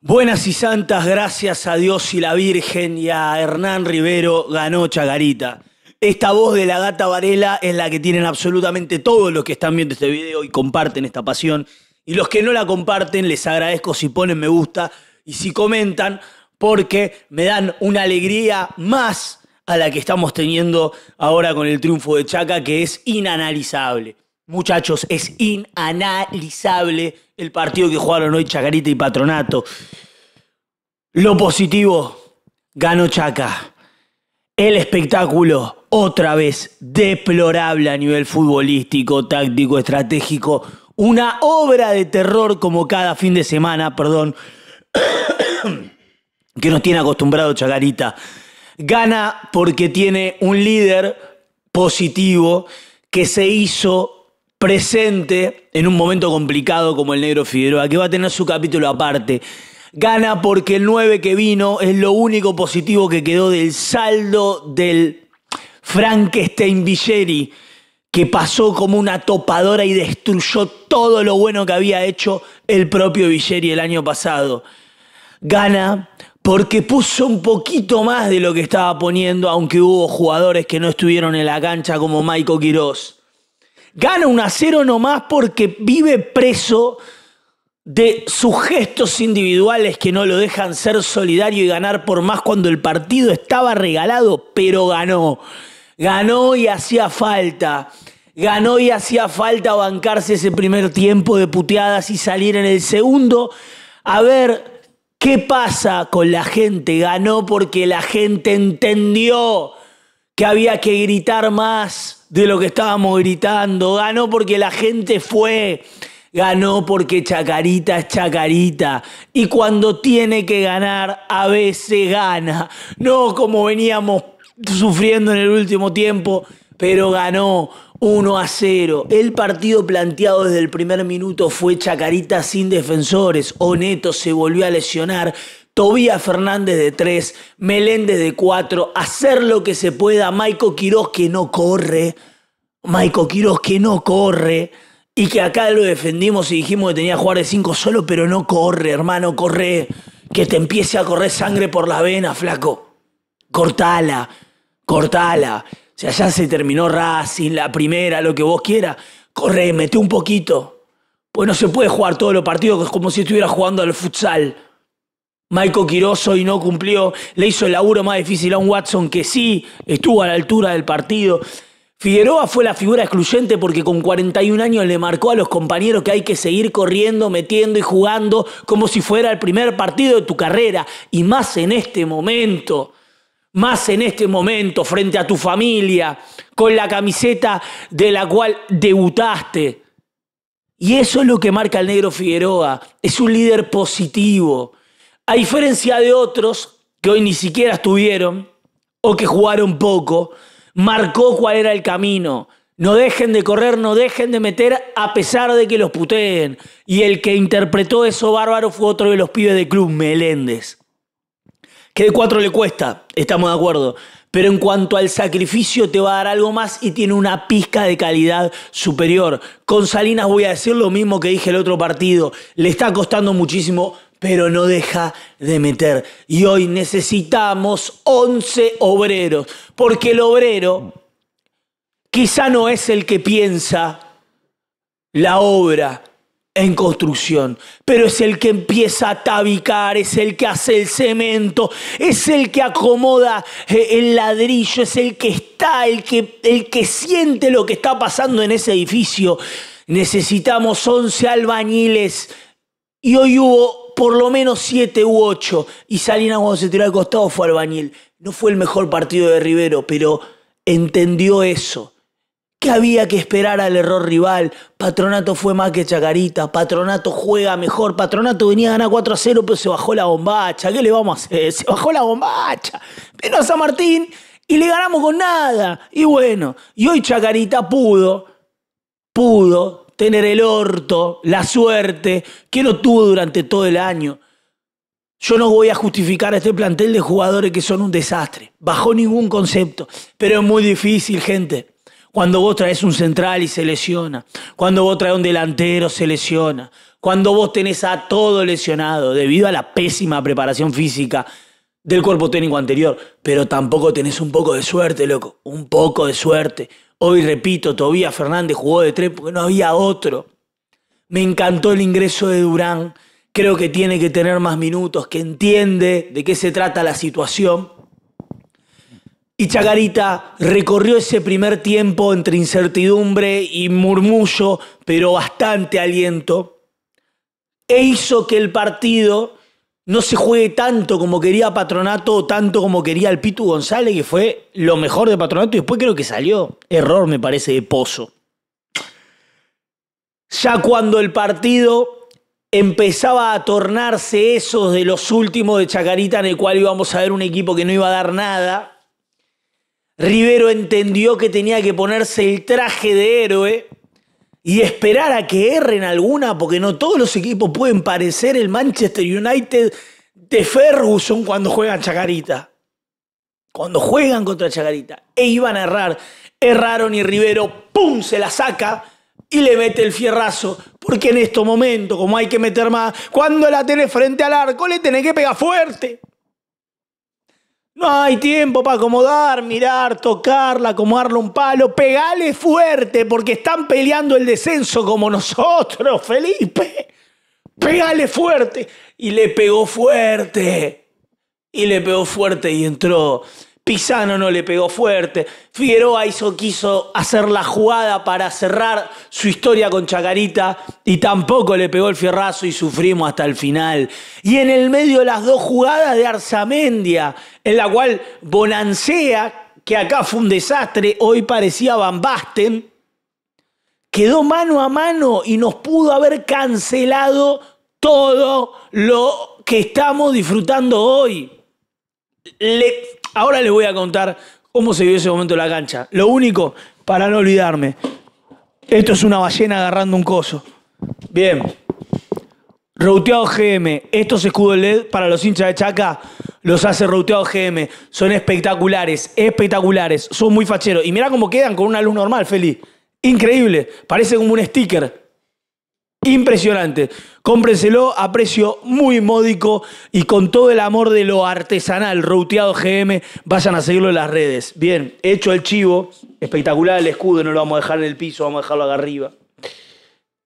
Buenas y santas, gracias a Dios y la Virgen y a Hernán Rivero ganó Chagarita. Esta voz de la gata Varela es la que tienen absolutamente todos los que están viendo este video y comparten esta pasión. Y los que no la comparten, les agradezco si ponen me gusta y si comentan, porque me dan una alegría más a la que estamos teniendo ahora con el triunfo de Chaca, que es inanalizable. Muchachos, es inanalizable el partido que jugaron hoy Chacarita y Patronato. Lo positivo, ganó Chaca. El espectáculo, otra vez, deplorable a nivel futbolístico, táctico, estratégico. Una obra de terror como cada fin de semana, perdón, que nos tiene acostumbrado Chacarita. Gana porque tiene un líder positivo que se hizo presente en un momento complicado como el negro Figueroa, que va a tener su capítulo aparte. Gana porque el 9 que vino es lo único positivo que quedó del saldo del Frankenstein Villeri, que pasó como una topadora y destruyó todo lo bueno que había hecho el propio Villeri el año pasado. Gana porque puso un poquito más de lo que estaba poniendo, aunque hubo jugadores que no estuvieron en la cancha como Maiko Quiroz gana un a nomás porque vive preso de sus gestos individuales que no lo dejan ser solidario y ganar por más cuando el partido estaba regalado, pero ganó. Ganó y hacía falta. Ganó y hacía falta bancarse ese primer tiempo de puteadas y salir en el segundo. A ver, ¿qué pasa con la gente? Ganó porque la gente entendió que había que gritar más de lo que estábamos gritando. Ganó porque la gente fue. Ganó porque Chacarita es Chacarita. Y cuando tiene que ganar, a veces gana. No como veníamos sufriendo en el último tiempo, pero ganó 1 a 0. El partido planteado desde el primer minuto fue Chacarita sin defensores. Oneto se volvió a lesionar, Tobías Fernández de 3, Meléndez de 4, hacer lo que se pueda, Maico Quiroz que no corre, Maico Quiroz que no corre, y que acá lo defendimos y dijimos que tenía que jugar de 5 solo, pero no corre, hermano, corre, que te empiece a correr sangre por las venas, flaco. Cortala, cortala. O sea, ya se terminó Racing, la primera, lo que vos quieras. Corre, mete un poquito. Pues no se puede jugar todos los partidos como si estuviera jugando al futsal. Michael Quiroso hoy no cumplió, le hizo el laburo más difícil a un Watson que sí estuvo a la altura del partido. Figueroa fue la figura excluyente porque con 41 años le marcó a los compañeros que hay que seguir corriendo, metiendo y jugando como si fuera el primer partido de tu carrera. Y más en este momento, más en este momento, frente a tu familia, con la camiseta de la cual debutaste. Y eso es lo que marca el negro Figueroa. Es un líder positivo. A diferencia de otros que hoy ni siquiera estuvieron o que jugaron poco, marcó cuál era el camino. No dejen de correr, no dejen de meter a pesar de que los puteen. Y el que interpretó eso bárbaro fue otro de los pibes de club, Meléndez. Que de cuatro le cuesta, estamos de acuerdo. Pero en cuanto al sacrificio te va a dar algo más y tiene una pizca de calidad superior. Con Salinas voy a decir lo mismo que dije el otro partido. Le está costando muchísimo pero no deja de meter. Y hoy necesitamos 11 obreros, porque el obrero quizá no es el que piensa la obra en construcción, pero es el que empieza a tabicar, es el que hace el cemento, es el que acomoda eh, el ladrillo, es el que está, el que, el que siente lo que está pasando en ese edificio. Necesitamos 11 albañiles y hoy hubo por lo menos 7 u 8. Y Salinas cuando se tiró al costado fue Albañil. No fue el mejor partido de Rivero, pero entendió eso. Que había que esperar al error rival. Patronato fue más que Chacarita. Patronato juega mejor. Patronato venía a ganar 4 a 0, pero se bajó la bombacha. ¿Qué le vamos a hacer? Se bajó la bombacha. Vino a San Martín y le ganamos con nada. Y bueno, y hoy Chacarita pudo, pudo tener el orto, la suerte, que no tuvo durante todo el año. Yo no voy a justificar a este plantel de jugadores que son un desastre, bajo ningún concepto, pero es muy difícil, gente. Cuando vos traes un central y se lesiona, cuando vos traes un delantero se lesiona, cuando vos tenés a todo lesionado debido a la pésima preparación física del cuerpo técnico anterior, pero tampoco tenés un poco de suerte, loco, un poco de suerte, Hoy repito, Tobías Fernández jugó de tres porque no había otro. Me encantó el ingreso de Durán. Creo que tiene que tener más minutos, que entiende de qué se trata la situación. Y Chacarita recorrió ese primer tiempo entre incertidumbre y murmullo, pero bastante aliento, e hizo que el partido no se juegue tanto como quería Patronato, tanto como quería el Pitu González, que fue lo mejor de Patronato y después creo que salió. Error, me parece, de Pozo. Ya cuando el partido empezaba a tornarse esos de los últimos de Chacarita, en el cual íbamos a ver un equipo que no iba a dar nada, Rivero entendió que tenía que ponerse el traje de héroe y esperar a que erren alguna, porque no todos los equipos pueden parecer el Manchester United de Ferguson cuando juegan Chacarita. Cuando juegan contra Chacarita. E iban a errar. Erraron y Rivero, ¡pum!, se la saca y le mete el fierrazo. Porque en estos momentos, como hay que meter más, cuando la tenés frente al arco, le tenés que pegar fuerte. No hay tiempo para acomodar, mirar, tocarla, acomodarle un palo. Pegale fuerte porque están peleando el descenso como nosotros, Felipe. Pegale fuerte. Y le pegó fuerte. Y le pegó fuerte y entró Pisano no le pegó fuerte, Figueroa hizo, quiso hacer la jugada para cerrar su historia con Chacarita y tampoco le pegó el fierrazo y sufrimos hasta el final. Y en el medio de las dos jugadas de Arzamendia, en la cual Bonancea, que acá fue un desastre, hoy parecía Van Basten, quedó mano a mano y nos pudo haber cancelado todo lo que estamos disfrutando hoy. Le, ahora les voy a contar cómo se vio ese momento en la cancha. Lo único, para no olvidarme, esto es una ballena agarrando un coso. Bien. Routeado GM, estos escudos LED para los hinchas de Chaca los hace Routeado GM. Son espectaculares, espectaculares. Son muy facheros. Y mira cómo quedan con una luz normal, Feli. Increíble. Parece como un sticker. Impresionante. Cómprenselo a precio muy módico y con todo el amor de lo artesanal, Routeado GM, vayan a seguirlo en las redes. Bien, hecho el chivo, espectacular el escudo, no lo vamos a dejar en el piso, vamos a dejarlo acá arriba.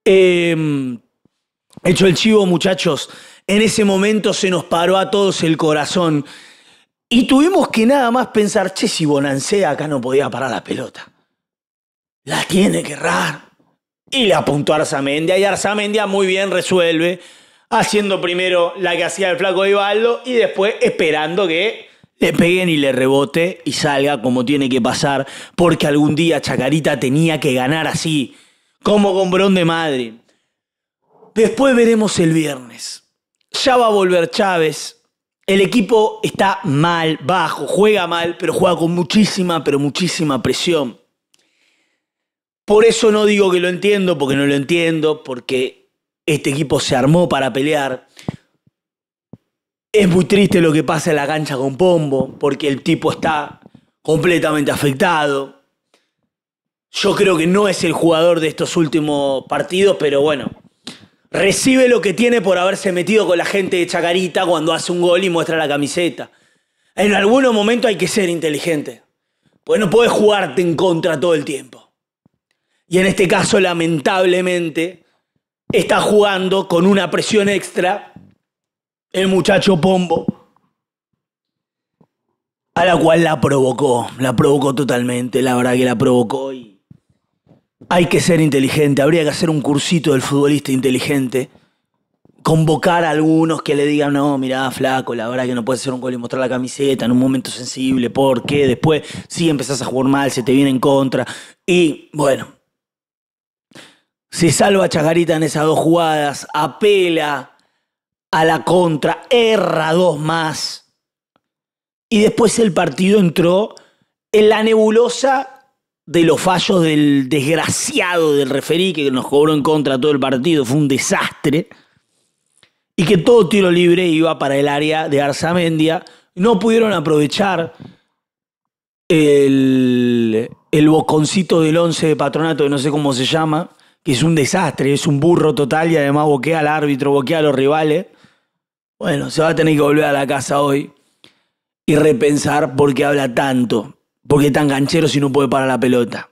Em, hecho el chivo, muchachos, en ese momento se nos paró a todos el corazón y tuvimos que nada más pensar, che, si Bonancea acá no podía parar la pelota. La tiene que errar y le apuntó a Arzamendia. Y Arzamendia muy bien resuelve, haciendo primero la que hacía el flaco de Ibaldo y después esperando que le peguen y le rebote y salga como tiene que pasar, porque algún día Chacarita tenía que ganar así, como con Brón de Madrid. Después veremos el viernes. Ya va a volver Chávez. El equipo está mal, bajo, juega mal, pero juega con muchísima, pero muchísima presión. Por eso no digo que lo entiendo, porque no lo entiendo, porque este equipo se armó para pelear. Es muy triste lo que pasa en la cancha con Pombo, porque el tipo está completamente afectado. Yo creo que no es el jugador de estos últimos partidos, pero bueno, recibe lo que tiene por haberse metido con la gente de Chacarita cuando hace un gol y muestra la camiseta. En algún momento hay que ser inteligente, pues no puedes jugarte en contra todo el tiempo y en este caso lamentablemente está jugando con una presión extra el muchacho Pombo, a la cual la provocó, la provocó totalmente, la verdad que la provocó y hay que ser inteligente, habría que hacer un cursito del futbolista inteligente, convocar a algunos que le digan, no, mirá, flaco, la verdad que no puedes hacer un gol y mostrar la camiseta en un momento sensible, porque después sí empezás a jugar mal, se te viene en contra y bueno, se salva Chagarita en esas dos jugadas, apela a la contra, erra dos más. Y después el partido entró en la nebulosa de los fallos del desgraciado del referí que nos cobró en contra todo el partido, fue un desastre. Y que todo tiro libre iba para el área de Arzamendia. No pudieron aprovechar el, el boconcito del 11 de patronato, que no sé cómo se llama, que es un desastre, es un burro total y además boquea al árbitro, boquea a los rivales. Bueno, se va a tener que volver a la casa hoy y repensar por qué habla tanto, por qué tan ganchero si no puede parar la pelota.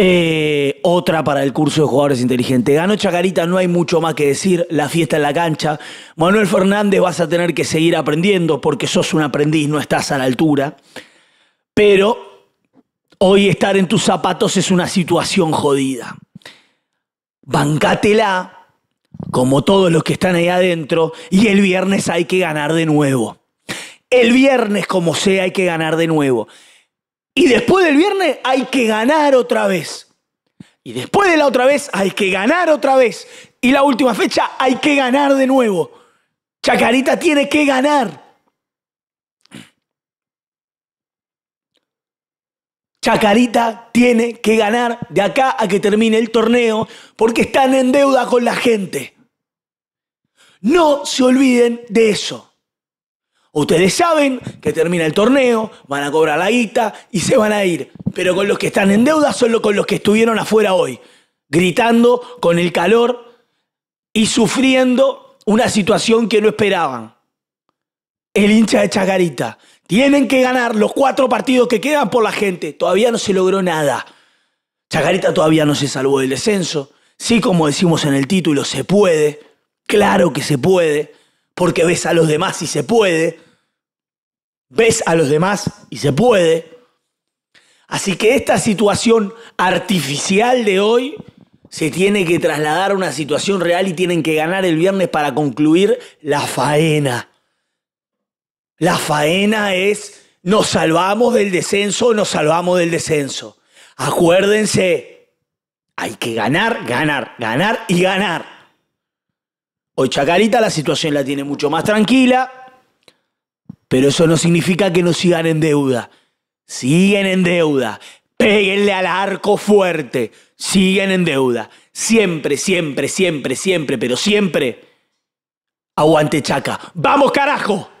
Eh, otra para el curso de jugadores inteligentes. Ganó Chacarita, no hay mucho más que decir. La fiesta en la cancha. Manuel Fernández, vas a tener que seguir aprendiendo porque sos un aprendiz, no estás a la altura. Pero hoy estar en tus zapatos es una situación jodida bancátela como todos los que están ahí adentro y el viernes hay que ganar de nuevo. El viernes como sea hay que ganar de nuevo. Y después del viernes hay que ganar otra vez. Y después de la otra vez hay que ganar otra vez. Y la última fecha hay que ganar de nuevo. Chacarita tiene que ganar. Chacarita tiene que ganar de acá a que termine el torneo porque están en deuda con la gente. No se olviden de eso. Ustedes saben que termina el torneo, van a cobrar la guita y se van a ir. Pero con los que están en deuda, solo con los que estuvieron afuera hoy, gritando con el calor y sufriendo una situación que no esperaban. El hincha de Chacarita tienen que ganar los cuatro partidos que quedan por la gente. Todavía no se logró nada. Chacarita todavía no se salvó del descenso. Sí, como decimos en el título, se puede. Claro que se puede. Porque ves a los demás y se puede. Ves a los demás y se puede. Así que esta situación artificial de hoy se tiene que trasladar a una situación real y tienen que ganar el viernes para concluir la faena. La faena es, nos salvamos del descenso nos salvamos del descenso. Acuérdense, hay que ganar, ganar, ganar y ganar. Hoy Chacarita la situación la tiene mucho más tranquila, pero eso no significa que no sigan en deuda. Siguen en deuda. Péguenle al arco fuerte. Siguen en deuda. Siempre, siempre, siempre, siempre, pero siempre. Aguante Chaca. ¡Vamos carajo!